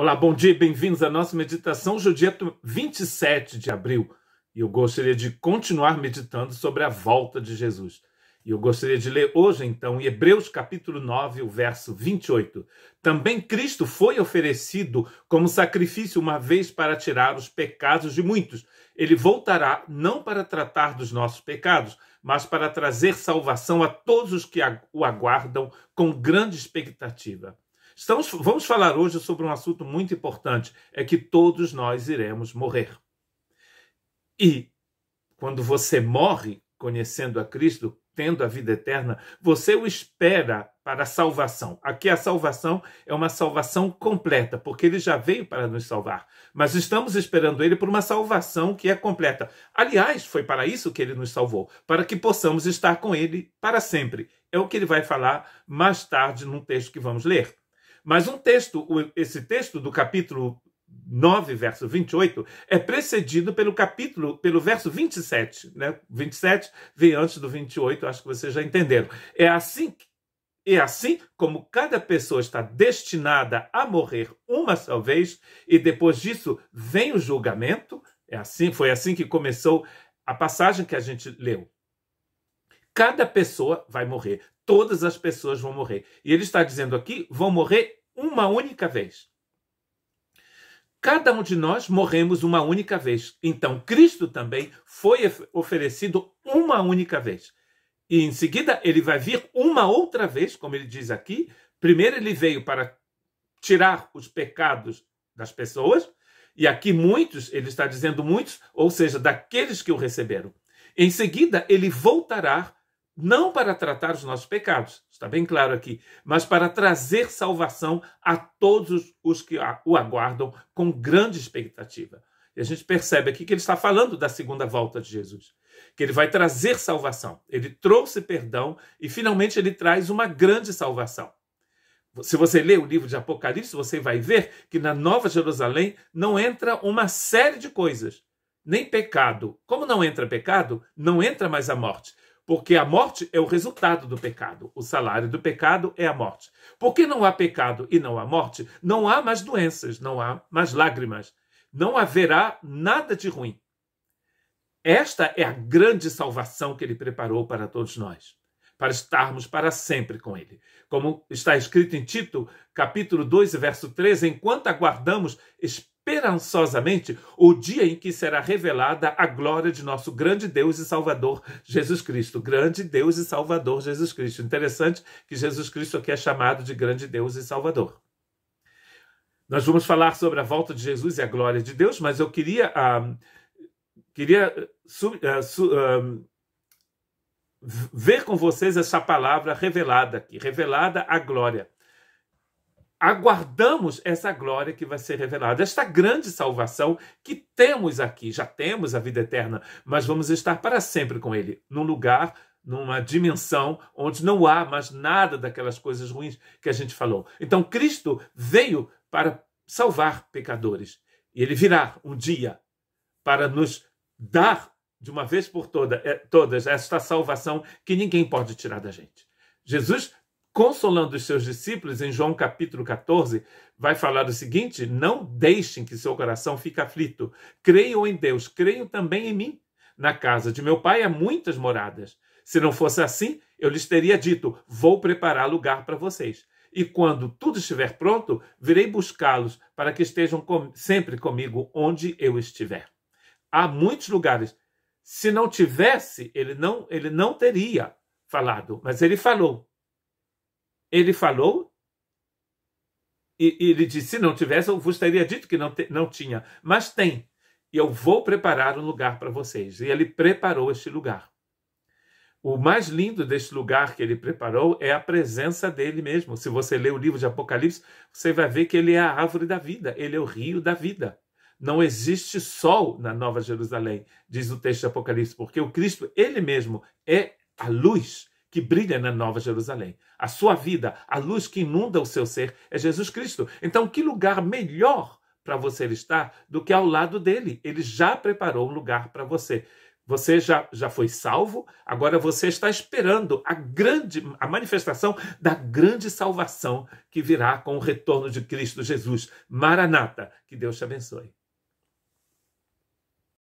Olá, bom dia e bem-vindos à nossa meditação judia é 27 de abril. E eu gostaria de continuar meditando sobre a volta de Jesus. E eu gostaria de ler hoje, então, em Hebreus capítulo 9, o verso 28. Também Cristo foi oferecido como sacrifício uma vez para tirar os pecados de muitos. Ele voltará não para tratar dos nossos pecados, mas para trazer salvação a todos os que o aguardam com grande expectativa. Estamos, vamos falar hoje sobre um assunto muito importante: é que todos nós iremos morrer. E quando você morre conhecendo a Cristo, tendo a vida eterna, você o espera para a salvação. Aqui a salvação é uma salvação completa, porque ele já veio para nos salvar. Mas estamos esperando ele por uma salvação que é completa. Aliás, foi para isso que ele nos salvou, para que possamos estar com ele para sempre. É o que ele vai falar mais tarde num texto que vamos ler. Mas um texto, esse texto do capítulo 9, verso 28, é precedido pelo capítulo, pelo verso 27, né? 27 vem antes do 28, acho que vocês já entenderam. É assim que é e assim como cada pessoa está destinada a morrer uma só vez, e depois disso vem o julgamento, é assim, foi assim que começou a passagem que a gente leu. Cada pessoa vai morrer. Todas as pessoas vão morrer. E ele está dizendo aqui: vão morrer uma única vez. Cada um de nós morremos uma única vez. Então, Cristo também foi oferecido uma única vez. E em seguida, ele vai vir uma outra vez, como ele diz aqui. Primeiro, ele veio para tirar os pecados das pessoas. E aqui, muitos, ele está dizendo muitos, ou seja, daqueles que o receberam. Em seguida, ele voltará não para tratar os nossos pecados, está bem claro aqui, mas para trazer salvação a todos os que o aguardam com grande expectativa. E a gente percebe aqui que ele está falando da segunda volta de Jesus, que ele vai trazer salvação. Ele trouxe perdão e finalmente ele traz uma grande salvação. Se você lê o livro de Apocalipse, você vai ver que na Nova Jerusalém não entra uma série de coisas, nem pecado. Como não entra pecado, não entra mais a morte. Porque a morte é o resultado do pecado. O salário do pecado é a morte. Porque não há pecado e não há morte, não há mais doenças, não há mais lágrimas. Não haverá nada de ruim. Esta é a grande salvação que ele preparou para todos nós, para estarmos para sempre com ele. Como está escrito em Tito, capítulo 2, verso 13, enquanto aguardamos esperançosamente o dia em que será revelada a glória de nosso grande Deus e Salvador Jesus Cristo. Grande Deus e Salvador Jesus Cristo. Interessante que Jesus Cristo aqui é chamado de grande Deus e Salvador. Nós vamos falar sobre a volta de Jesus e a glória de Deus, mas eu queria, ah, queria su, ah, ah, ver com vocês essa palavra revelada aqui, revelada a glória aguardamos essa glória que vai ser revelada, esta grande salvação que temos aqui. Já temos a vida eterna, mas vamos estar para sempre com Ele, num lugar, numa dimensão onde não há mais nada daquelas coisas ruins que a gente falou. Então, Cristo veio para salvar pecadores. E ele virá um dia para nos dar, de uma vez por toda, eh, todas, esta salvação que ninguém pode tirar da gente. Jesus consolando os seus discípulos, em João capítulo 14, vai falar o seguinte: Não deixem que seu coração fique aflito. Creiam em Deus, creiam também em mim. Na casa de meu pai há muitas moradas. Se não fosse assim, eu lhes teria dito: Vou preparar lugar para vocês. E quando tudo estiver pronto, virei buscá-los para que estejam com... sempre comigo onde eu estiver. Há muitos lugares. Se não tivesse, ele não, ele não teria falado, mas ele falou. Ele falou e, e ele disse: se não tivesse, eu vos teria dito que não, te, não tinha, mas tem. E eu vou preparar um lugar para vocês. E ele preparou este lugar. O mais lindo deste lugar que ele preparou é a presença dele mesmo. Se você lê o livro de Apocalipse, você vai ver que ele é a árvore da vida, ele é o rio da vida. Não existe sol na Nova Jerusalém, diz o texto de Apocalipse, porque o Cristo, ele mesmo, é a luz, que brilha na Nova Jerusalém. A sua vida, a luz que inunda o seu ser é Jesus Cristo. Então, que lugar melhor para você estar do que ao lado dele? Ele já preparou um lugar para você. Você já, já foi salvo, agora você está esperando a grande a manifestação da grande salvação que virá com o retorno de Cristo Jesus. Maranata, que Deus te abençoe.